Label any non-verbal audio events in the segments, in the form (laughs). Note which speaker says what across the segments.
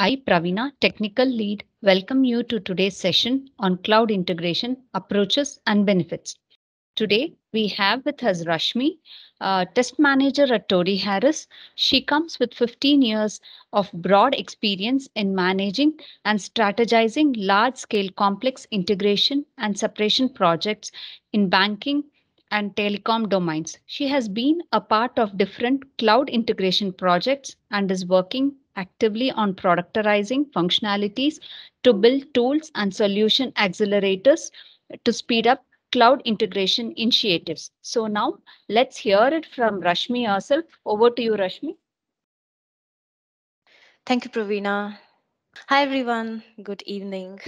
Speaker 1: I, Pravina, Technical Lead, welcome you to today's session on cloud integration approaches and benefits. Today, we have with us Rashmi, uh, test manager at Tori Harris. She comes with 15 years of broad experience in managing and strategizing large scale complex integration and separation projects in banking, and telecom domains. She has been a part of different cloud integration projects and is working actively on productizing functionalities to build tools and solution accelerators to speed up cloud integration initiatives. So now let's hear it from Rashmi herself. Over to you, Rashmi. Thank you, Praveena. Hi, everyone. Good evening.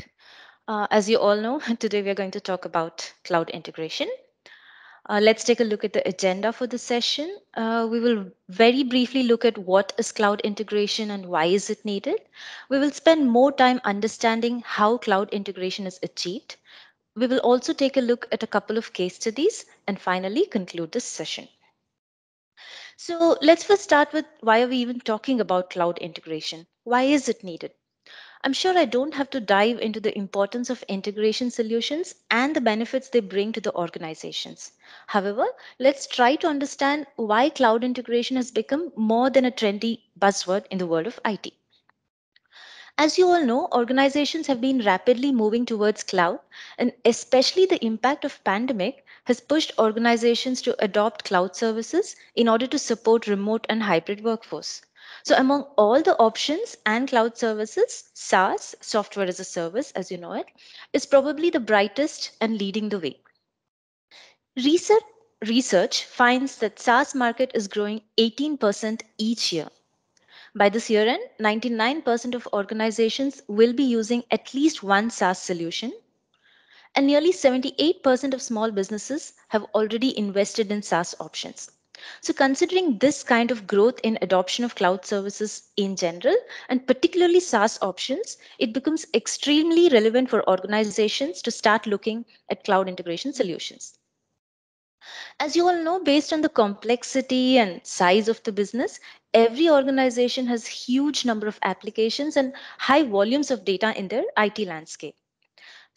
Speaker 1: Uh, as you all know, (laughs) today we are going to talk about cloud integration. Uh, let's take a look at the agenda for the session. Uh, we will very briefly look at what is cloud integration and why is it needed. We will spend more time understanding how cloud integration is achieved. We will also take a look at a couple of case studies and finally conclude this session. So let's first start with why are we even talking about cloud integration? Why is it needed? I'm sure I don't have to dive into the importance of integration solutions and the benefits they bring to the organizations. However, let's try to understand why cloud integration has become more than a trendy buzzword in the world of IT. As you all know, organizations have been rapidly moving towards cloud, and especially the impact of pandemic has pushed organizations to adopt cloud services in order to support remote and hybrid workforce. So among all the options and cloud services, SaaS, software as a service, as you know it, is probably the brightest and leading the way. Research, research finds that SaaS market is growing 18% each year. By this year end, 99% of organizations will be using at least one SaaS solution. And nearly 78% of small businesses have already invested in SaaS options. So, considering this kind of growth in adoption of cloud services in general, and particularly SaaS options, it becomes extremely relevant for organizations to start looking at cloud integration solutions. As you all know, based on the complexity and size of the business, every organization has huge number of applications and high volumes of data in their IT landscape.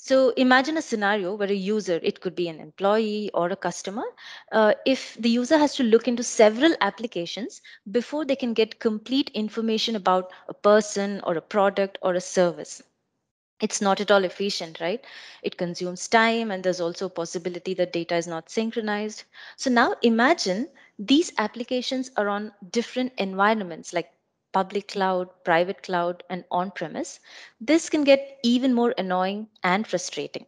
Speaker 1: So imagine a scenario where a user, it could be an employee or a customer, uh, if the user has to look into several applications before they can get complete information about a person or a product or a service. It's not at all efficient, right? It consumes time and there's also a possibility that data is not synchronized. So now imagine these applications are on different environments like public cloud, private cloud, and on premise, this can get even more annoying and frustrating.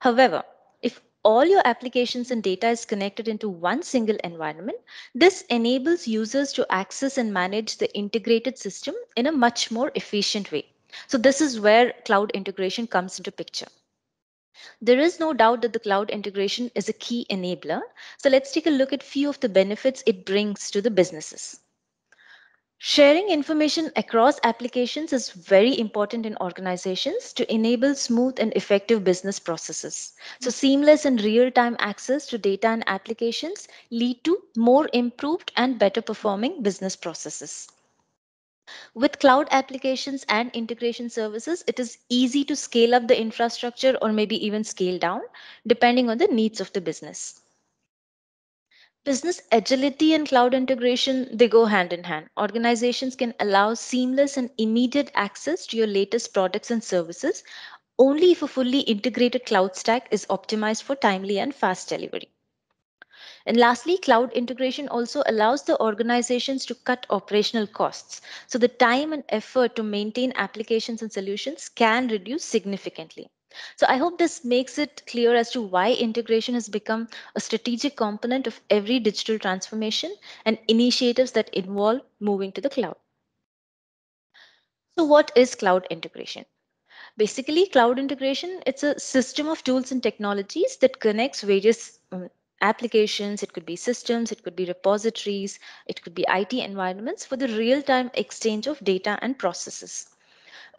Speaker 1: However, if all your applications and data is connected into one single environment, this enables users to access and manage the integrated system in a much more efficient way. So this is where cloud integration comes into picture. There is no doubt that the cloud integration is a key enabler. So let's take a look at few of the benefits it brings to the businesses. Sharing information across applications is very important in organizations to enable smooth and effective business processes. So mm-hmm. seamless and real-time access to data and applications lead to more improved and better performing business processes. With cloud applications and integration services, it is easy to scale up the infrastructure or maybe even scale down, depending on the needs of the business. Business agility and cloud integration, they go hand in hand. Organizations can allow seamless and immediate access to your latest products and services only if a fully integrated cloud stack is optimized for timely and fast delivery. And lastly, cloud integration also allows the organizations to cut operational costs. So the time and effort to maintain applications and solutions can reduce significantly. So I hope this makes it clear as to why integration has become a strategic component of every digital transformation and initiatives that involve moving to the cloud. So what is cloud integration? Basically, cloud integration, it's a system of tools and technologies that connects various um, applications, it could be systems, it could be repositories, it could be IT environments for the real-time exchange of data and processes.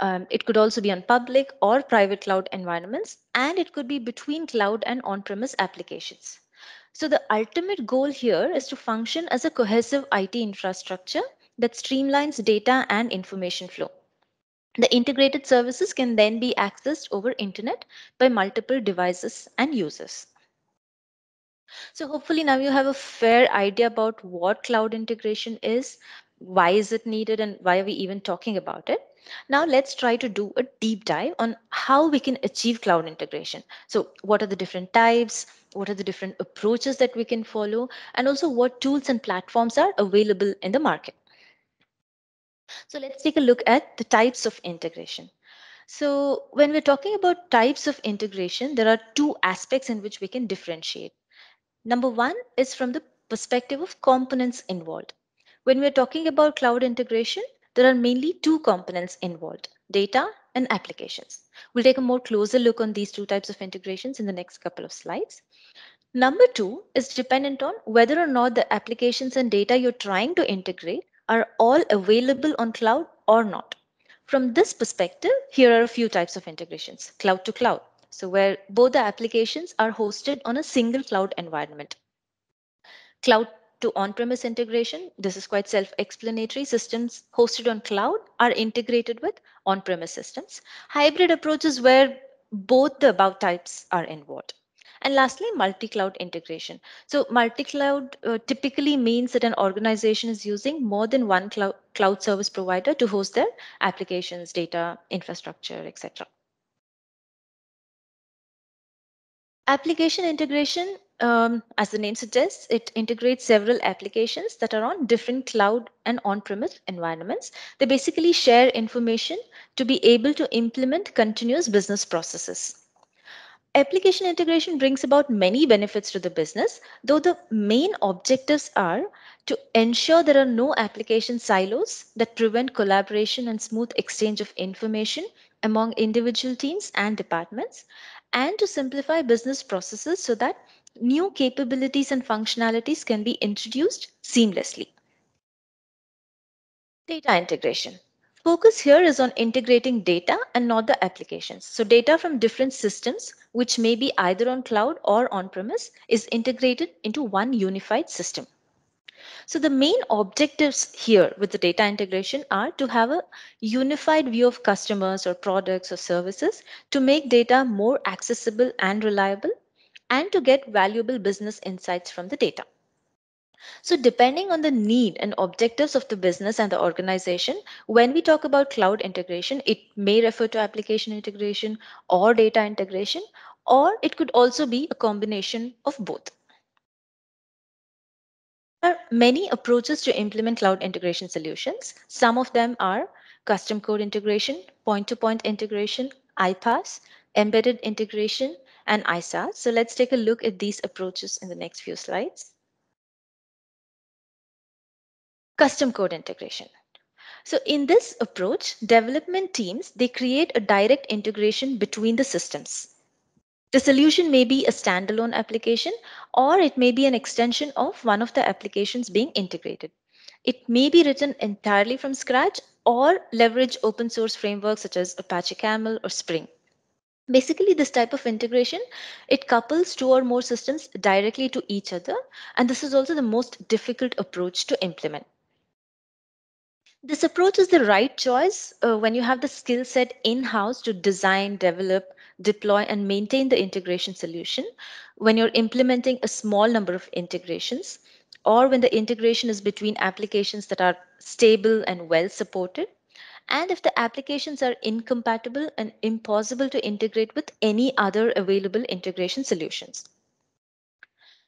Speaker 1: Um, it could also be on public or private cloud environments, and it could be between cloud and on-premise applications. So the ultimate goal here is to function as a cohesive IT infrastructure that streamlines data and information flow. The integrated services can then be accessed over internet by multiple devices and users. So hopefully now you have a fair idea about what cloud integration is, why is it needed and why are we even talking about it? Now let's try to do a deep dive on how we can achieve cloud integration. So what are the different types? What are the different approaches that we can follow? And also what tools and platforms are available in the market? So let's take a look at the types of integration. So when we're talking about types of integration, there are two aspects in which we can differentiate. Number one is from the perspective of components involved. When we're talking about cloud integration, there are mainly two components involved, data and applications. We'll take a more closer look on these two types of integrations in the next couple of slides. Number two is dependent on whether or not the applications and data you're trying to integrate are all available on cloud or not. From this perspective, here are a few types of integrations, cloud to cloud. So where both the applications are hosted on a single cloud environment. Cloud to on-premise integration. This is quite self-explanatory. Systems hosted on cloud are integrated with on-premise systems. Hybrid approaches where both the above types are involved. And lastly, multi-cloud integration. So multi-cloud uh, typically means that an organization is using more than one cloud service provider to host their applications, data, infrastructure, etc. Application integration um, as the name suggests, it integrates several applications that are on different cloud and on-premise environments. They basically share information to be able to implement continuous business processes. Application integration brings about many benefits to the business, though the main objectives are to ensure there are no application silos that prevent collaboration and smooth exchange of information among individual teams and departments, and to simplify business processes so that new capabilities and functionalities can be introduced seamlessly. Data integration. Focus here is on integrating data and not the applications. So data from different systems, which may be either on cloud or on-premise, is integrated into one unified system. So the main objectives here with the data integration are to have a unified view of customers or products or services to make data more accessible and reliable and to get valuable business insights from the data. So, depending on the need and objectives of the business and the organization, when we talk about cloud integration, it may refer to application integration or data integration, or it could also be a combination of both. There are many approaches to implement cloud integration solutions. Some of them are custom code integration, point to point integration, iPaaS, embedded integration, and ISA. So let's take a look at these approaches in the next few slides. Custom code integration. So in this approach, development teams, they create a direct integration between the systems. The solution may be a standalone application, or it may be an extension of one of the applications being integrated. It may be written entirely from scratch or leverage open source frameworks such as Apache Camel or Spring. Basically, this type of integration, it couples two or more systems directly to each other, and this is also the most difficult approach to implement. This approach is the right choice uh, when you have the skill set in-house to design, develop, deploy, and maintain the integration solution, when you're implementing a small number of integrations, or when the integration is between applications that are stable and well supported, and if the applications are incompatible and impossible to integrate with any other available integration solutions.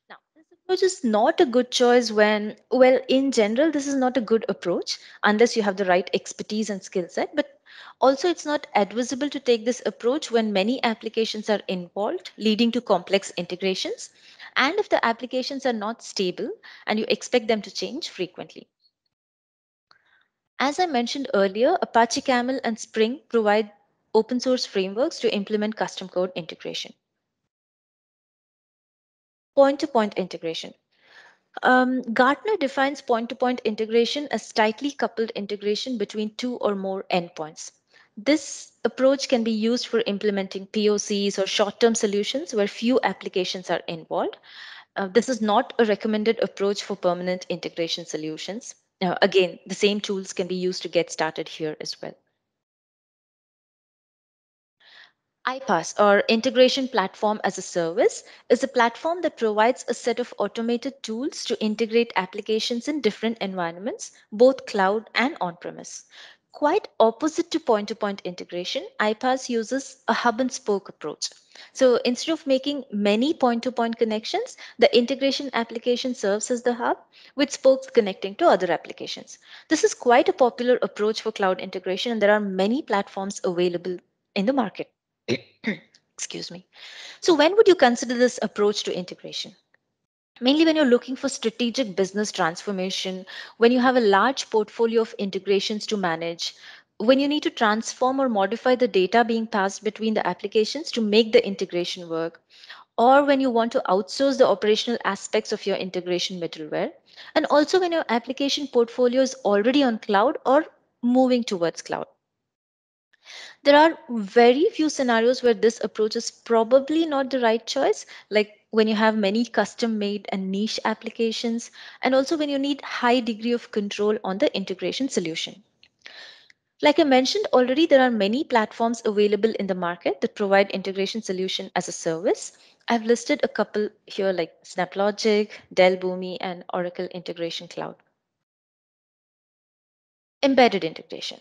Speaker 1: Now, this approach is not a good choice when, well, in general, this is not a good approach unless you have the right expertise and skill set, but also it's not advisable to take this approach when many applications are involved, leading to complex integrations, and if the applications are not stable and you expect them to change frequently. As I mentioned earlier, Apache Camel and Spring provide open source frameworks to implement custom code integration. Point-to-point -point integration. Um, Gartner defines point-to-point -point integration as tightly coupled integration between two or more endpoints. This approach can be used for implementing POCs or short-term solutions where few applications are involved. Uh, this is not a recommended approach for permanent integration solutions. Now, again, the same tools can be used to get started here as well. iPaaS or Integration Platform as a Service is a platform that provides a set of automated tools to integrate applications in different environments, both cloud and on-premise. Quite opposite to point to point integration, iPaaS uses a hub and spoke approach. So instead of making many point to point connections, the integration application serves as the hub with spokes connecting to other applications. This is quite a popular approach for cloud integration, and there are many platforms available in the market. (coughs) Excuse me. So, when would you consider this approach to integration? mainly when you're looking for strategic business transformation, when you have a large portfolio of integrations to manage, when you need to transform or modify the data being passed between the applications to make the integration work, or when you want to outsource the operational aspects of your integration middleware, and also when your application portfolio is already on cloud or moving towards cloud. There are very few scenarios where this approach is probably not the right choice, like when you have many custom made and niche applications, and also when you need high degree of control on the integration solution. Like I mentioned already, there are many platforms available in the market that provide integration solution as a service. I've listed a couple here like SnapLogic, Dell Boomi, and Oracle Integration Cloud. Embedded integration.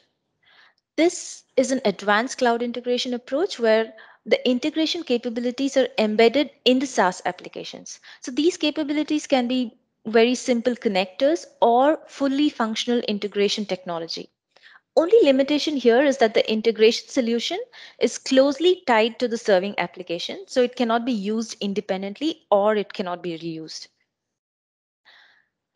Speaker 1: This is an advanced cloud integration approach where the integration capabilities are embedded in the SaaS applications. So these capabilities can be very simple connectors or fully functional integration technology. Only limitation here is that the integration solution is closely tied to the serving application, so it cannot be used independently or it cannot be reused.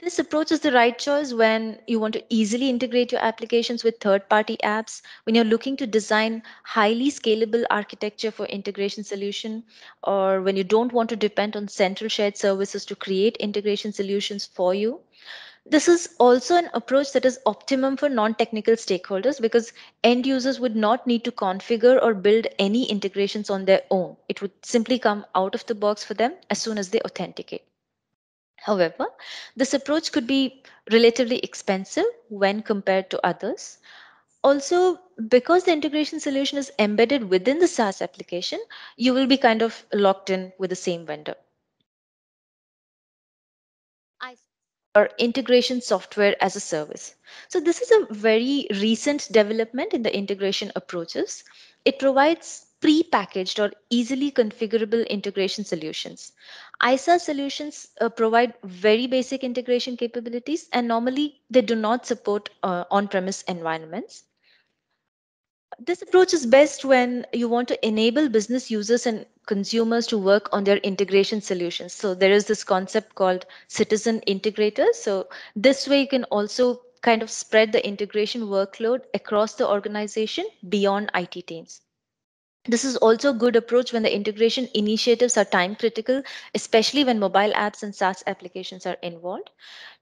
Speaker 1: This approach is the right choice when you want to easily integrate your applications with third party apps, when you're looking to design highly scalable architecture for integration solution, or when you don't want to depend on central shared services to create integration solutions for you. This is also an approach that is optimum for non-technical stakeholders because end users would not need to configure or build any integrations on their own. It would simply come out of the box for them as soon as they authenticate. However, this approach could be relatively expensive when compared to others. Also, because the integration solution is embedded within the SaaS application, you will be kind of locked in with the same vendor. or integration software as a service. So this is a very recent development in the integration approaches. It provides pre-packaged or easily configurable integration solutions. ISA solutions uh, provide very basic integration capabilities and normally they do not support uh, on-premise environments. This approach is best when you want to enable business users and consumers to work on their integration solutions. So there is this concept called citizen integrators. So this way you can also kind of spread the integration workload across the organization beyond IT teams. This is also a good approach when the integration initiatives are time critical, especially when mobile apps and SaaS applications are involved.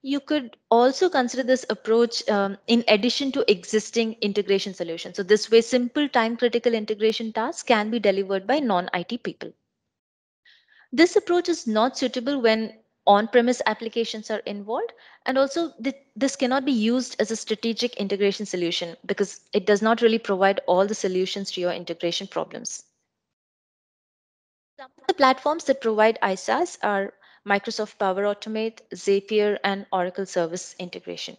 Speaker 1: You could also consider this approach um, in addition to existing integration solutions. So this way, simple time critical integration tasks can be delivered by non-IT people. This approach is not suitable when on-premise applications are involved. And also th this cannot be used as a strategic integration solution because it does not really provide all the solutions to your integration problems. Some of the platforms that provide ISAs are Microsoft Power Automate, Zapier, and Oracle Service Integration.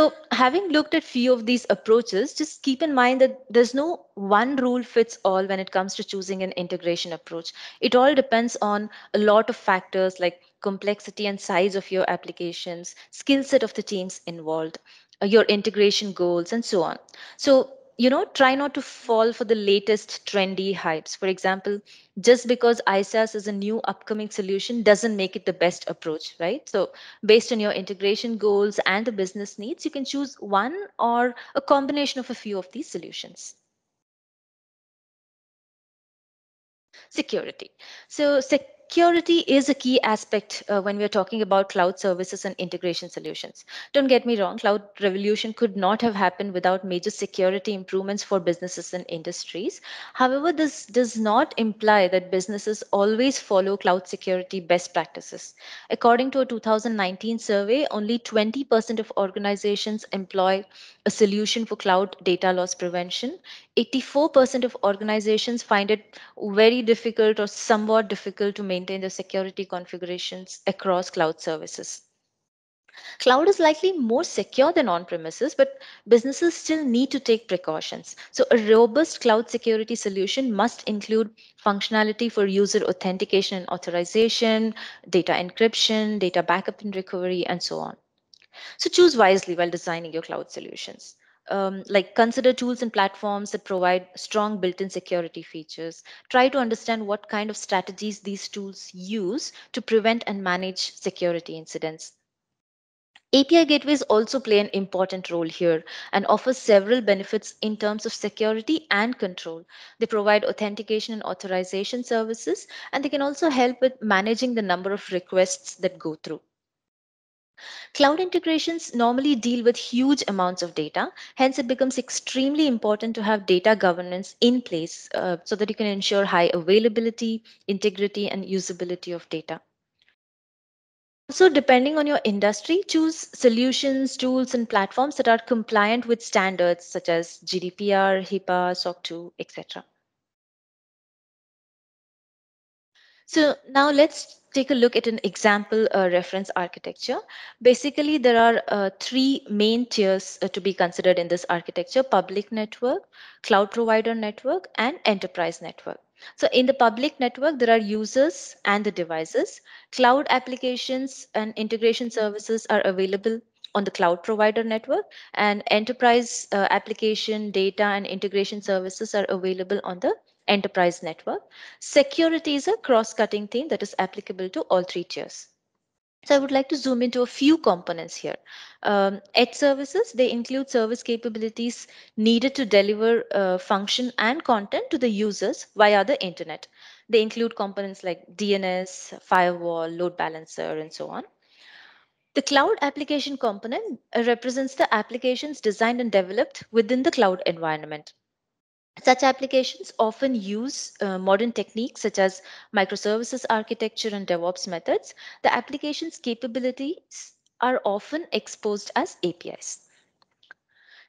Speaker 1: So, having looked at few of these approaches, just keep in mind that there's no one rule fits all when it comes to choosing an integration approach. It all depends on a lot of factors like complexity and size of your applications, skill set of the teams involved, uh, your integration goals, and so on. So, you know, try not to fall for the latest trendy hypes. For example, just because ISAS is a new upcoming solution doesn't make it the best approach, right? So, based on your integration goals and the business needs, you can choose one or a combination of a few of these solutions. Security. So, sec security is a key aspect uh, when we're talking about cloud services and integration solutions. Don't get me wrong, cloud revolution could not have happened without major security improvements for businesses and industries. However, this does not imply that businesses always follow cloud security best practices. According to a 2019 survey, only 20% of organizations employ a solution for cloud data loss prevention. 84% of organizations find it very difficult or somewhat difficult to maintain maintain the security configurations across cloud services. Cloud is likely more secure than on-premises, but businesses still need to take precautions. So a robust cloud security solution must include functionality for user authentication and authorization, data encryption, data backup and recovery, and so on. So choose wisely while designing your cloud solutions um, like consider tools and platforms that provide strong built-in security features. Try to understand what kind of strategies these tools use to prevent and manage security incidents. API gateways also play an important role here and offer several benefits in terms of security and control. They provide authentication and authorization services, and they can also help with managing the number of requests that go through. Cloud integrations normally deal with huge amounts of data. Hence, it becomes extremely important to have data governance in place uh, so that you can ensure high availability, integrity, and usability of data. Also, depending on your industry, choose solutions, tools, and platforms that are compliant with standards such as GDPR, HIPAA, SOC 2, etc. So now let's take a look at an example uh, reference architecture. Basically, there are uh, three main tiers uh, to be considered in this architecture, public network, cloud provider network, and enterprise network. So in the public network, there are users and the devices. Cloud applications and integration services are available on the cloud provider network and enterprise uh, application data and integration services are available on the enterprise network. Security is a cross-cutting theme that is applicable to all three tiers. So I would like to zoom into a few components here. Um, edge services, they include service capabilities needed to deliver uh, function and content to the users via the internet. They include components like DNS, firewall, load balancer, and so on. The cloud application component represents the applications designed and developed within the cloud environment. Such applications often use uh, modern techniques such as microservices architecture and DevOps methods. The application's capabilities are often exposed as APIs.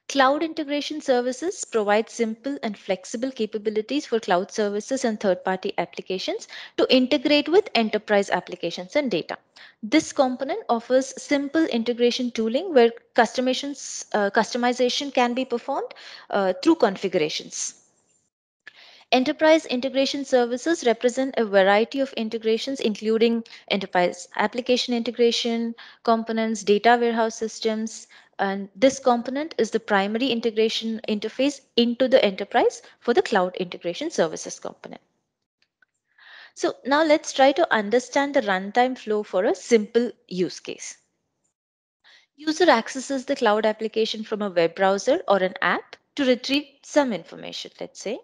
Speaker 1: Cloud integration services provide simple and flexible capabilities for cloud services and third-party applications to integrate with enterprise applications and data. This component offers simple integration tooling where customizations, uh, customization can be performed uh, through configurations. Enterprise integration services represent a variety of integrations, including enterprise application integration, components, data warehouse systems, and this component is the primary integration interface into the enterprise for the cloud integration services component. So now let's try to understand the runtime flow for a simple use case. User accesses the cloud application from a web browser or an app to retrieve some information, let's say.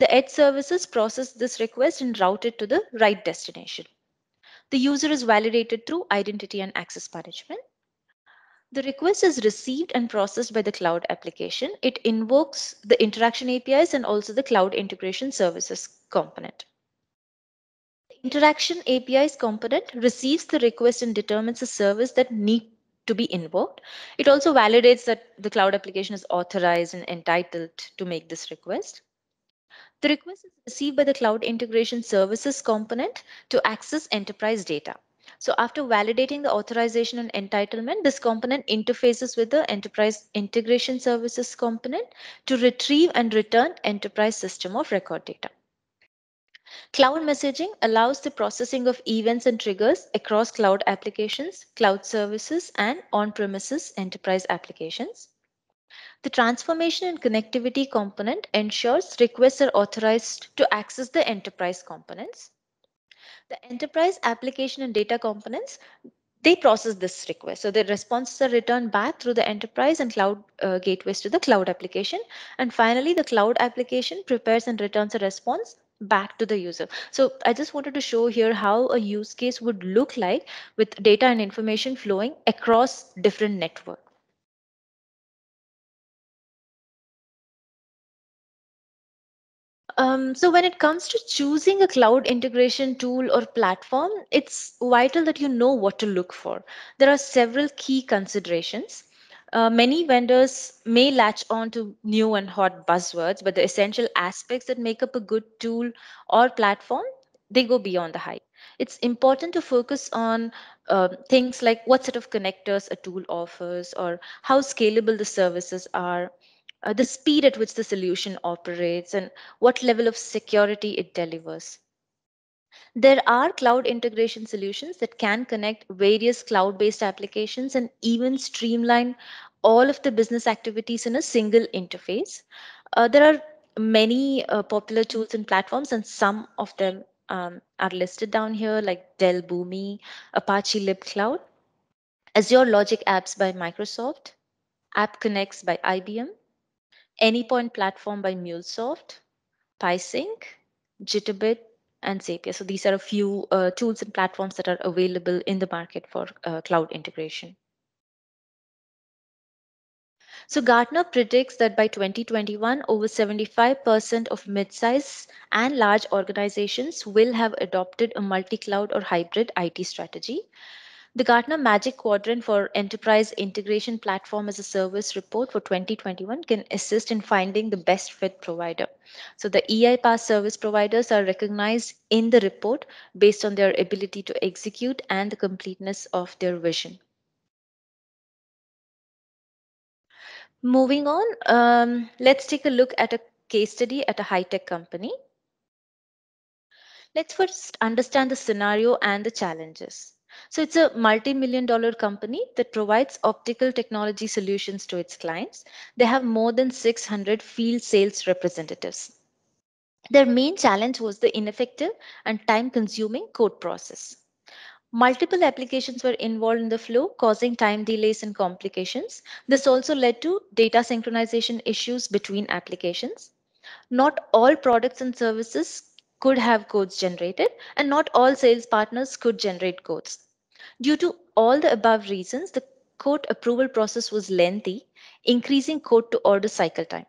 Speaker 1: The edge services process this request and route it to the right destination. The user is validated through identity and access management. The request is received and processed by the cloud application. It invokes the interaction APIs and also the cloud integration services component. The interaction APIs component receives the request and determines the service that need to be invoked. It also validates that the cloud application is authorized and entitled to make this request. The request is received by the Cloud Integration Services component to access enterprise data. So after validating the authorization and entitlement, this component interfaces with the Enterprise Integration Services component to retrieve and return enterprise system of record data. Cloud messaging allows the processing of events and triggers across cloud applications, cloud services, and on-premises enterprise applications. The transformation and connectivity component ensures requests are authorized to access the enterprise components. The enterprise application and data components, they process this request. So the responses are returned back through the enterprise and cloud uh, gateways to the cloud application. And finally, the cloud application prepares and returns a response back to the user. So I just wanted to show here how a use case would look like with data and information flowing across different networks. Um, so when it comes to choosing a cloud integration tool or platform, it's vital that you know what to look for. There are several key considerations. Uh, many vendors may latch on to new and hot buzzwords, but the essential aspects that make up a good tool or platform, they go beyond the hype. It's important to focus on uh, things like what set of connectors a tool offers or how scalable the services are, uh, the speed at which the solution operates, and what level of security it delivers. There are cloud integration solutions that can connect various cloud-based applications and even streamline all of the business activities in a single interface. Uh, there are many uh, popular tools and platforms, and some of them um, are listed down here, like Dell Boomi, Apache LibCloud, Azure Logic Apps by Microsoft, App Connects by IBM, AnyPoint platform by MuleSoft, PySync, Jitterbit, and Zapier. So these are a few uh, tools and platforms that are available in the market for uh, cloud integration. So Gartner predicts that by 2021, over 75% of midsize and large organizations will have adopted a multi-cloud or hybrid IT strategy. The Gartner Magic Quadrant for Enterprise Integration Platform as a Service report for 2021 can assist in finding the best fit provider. So the EI Pass service providers are recognized in the report based on their ability to execute and the completeness of their vision. Moving on, um, let's take a look at a case study at a high-tech company. Let's first understand the scenario and the challenges. So it's a multi-million dollar company that provides optical technology solutions to its clients. They have more than 600 field sales representatives. Their main challenge was the ineffective and time-consuming code process. Multiple applications were involved in the flow, causing time delays and complications. This also led to data synchronization issues between applications. Not all products and services could have codes generated and not all sales partners could generate codes. Due to all the above reasons, the quote approval process was lengthy, increasing quote to order cycle time.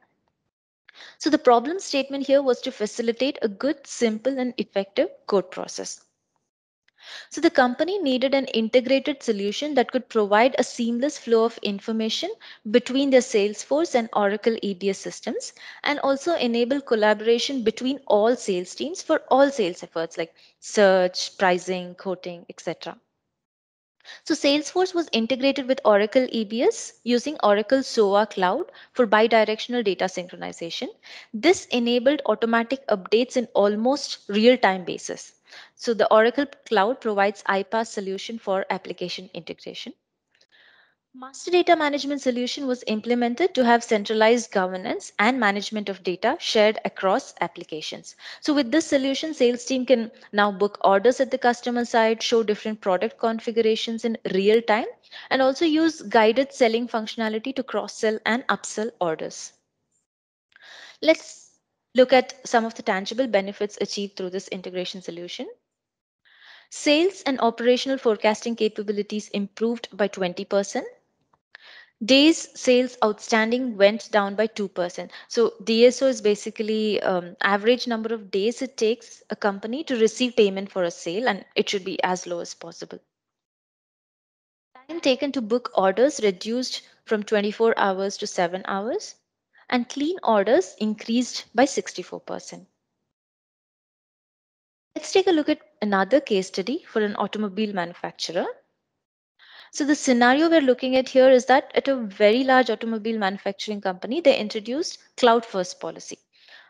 Speaker 1: So the problem statement here was to facilitate a good, simple and effective quote process. So the company needed an integrated solution that could provide a seamless flow of information between their Salesforce and Oracle EBS systems and also enable collaboration between all sales teams for all sales efforts like search, pricing, quoting, etc. So Salesforce was integrated with Oracle EBS using Oracle SOA Cloud for bidirectional data synchronization. This enabled automatic updates in almost real-time basis. So the Oracle Cloud provides iPaaS solution for application integration. Master data management solution was implemented to have centralized governance and management of data shared across applications. So with this solution, sales team can now book orders at the customer side, show different product configurations in real time, and also use guided selling functionality to cross-sell and upsell orders. Let's look at some of the tangible benefits achieved through this integration solution. Sales and operational forecasting capabilities improved by 20%. Days sales outstanding went down by 2%. So DSO is basically um, average number of days it takes a company to receive payment for a sale, and it should be as low as possible. Time taken to book orders reduced from 24 hours to 7 hours, and clean orders increased by 64%. Let's take a look at another case study for an automobile manufacturer. So the scenario we're looking at here is that at a very large automobile manufacturing company, they introduced cloud first policy.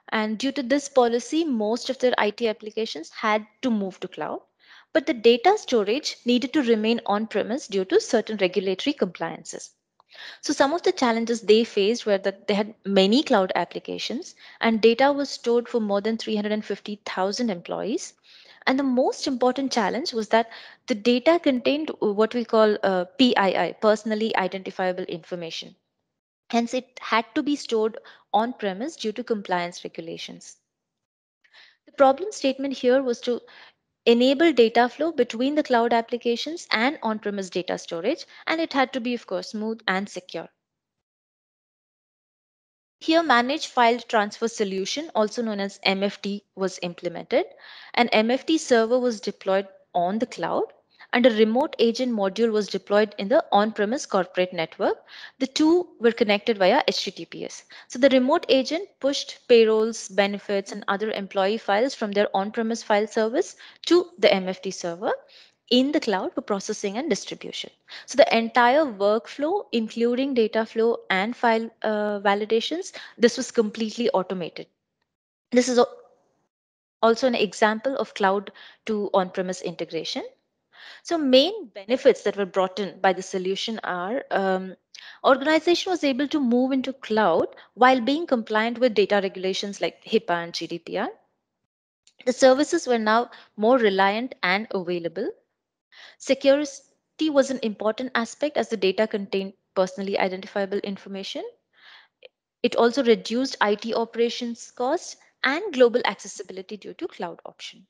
Speaker 1: And due to this policy, most of their IT applications had to move to cloud, but the data storage needed to remain on premise due to certain regulatory compliances. So some of the challenges they faced were that they had many cloud applications and data was stored for more than 350,000 employees. And the most important challenge was that the data contained what we call uh, PII, personally identifiable information. Hence, it had to be stored on premise due to compliance regulations. The problem statement here was to enable data flow between the cloud applications and on-premise data storage, and it had to be, of course, smooth and secure. Here, Managed File Transfer Solution, also known as MFT, was implemented. An MFT server was deployed on the cloud, and a remote agent module was deployed in the on-premise corporate network. The two were connected via HTTPS. So the remote agent pushed payrolls, benefits, and other employee files from their on-premise file service to the MFT server in the cloud for processing and distribution. So the entire workflow, including data flow and file uh, validations, this was completely automated. This is also an example of cloud to on-premise integration. So main benefits that were brought in by the solution are um, organization was able to move into cloud while being compliant with data regulations like HIPAA and GDPR. The services were now more reliant and available. Security was an important aspect as the data contained personally identifiable information. It also reduced IT operations costs and global accessibility due to cloud option.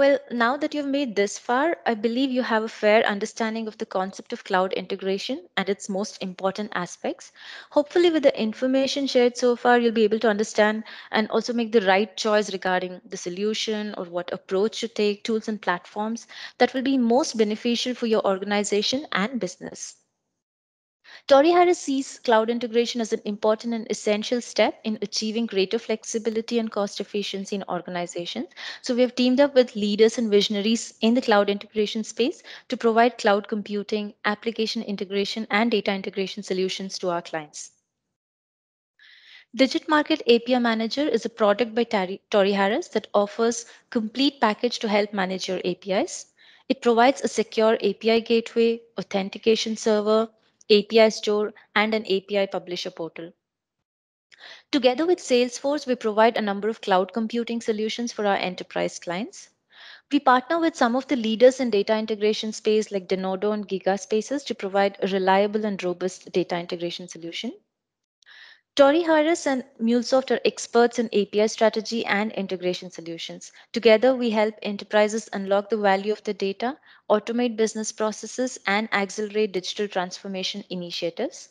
Speaker 1: Well, now that you've made this far, I believe you have a fair understanding of the concept of cloud integration and its most important aspects. Hopefully, with the information shared so far, you'll be able to understand and also make the right choice regarding the solution or what approach to take, tools and platforms that will be most beneficial for your organization and business. Tori Harris sees cloud integration as an important and essential step in achieving greater flexibility and cost efficiency in organizations. So we have teamed up with leaders and visionaries in the cloud integration space to provide cloud computing, application integration, and data integration solutions to our clients. Digit Market API Manager is a product by Tori Harris that offers complete package to help manage your APIs. It provides a secure API gateway, authentication server, API store, and an API publisher portal. Together with Salesforce, we provide a number of cloud computing solutions for our enterprise clients. We partner with some of the leaders in data integration space like Denodo and GigaSpaces to provide a reliable and robust data integration solution. Tori Harris and MuleSoft are experts in API strategy and integration solutions. Together, we help enterprises unlock the value of the data, automate business processes, and accelerate digital transformation initiatives.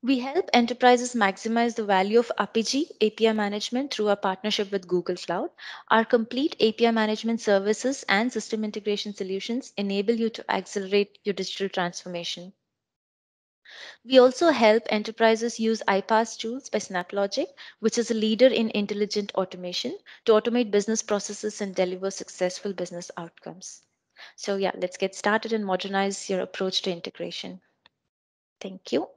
Speaker 1: We help enterprises maximize the value of Apigee API management through our partnership with Google Cloud. Our complete API management services and system integration solutions enable you to accelerate your digital transformation. We also help enterprises use iPaaS tools by SnapLogic, which is a leader in intelligent automation to automate business processes and deliver successful business outcomes. So yeah, let's get started and modernize your approach to integration. Thank you.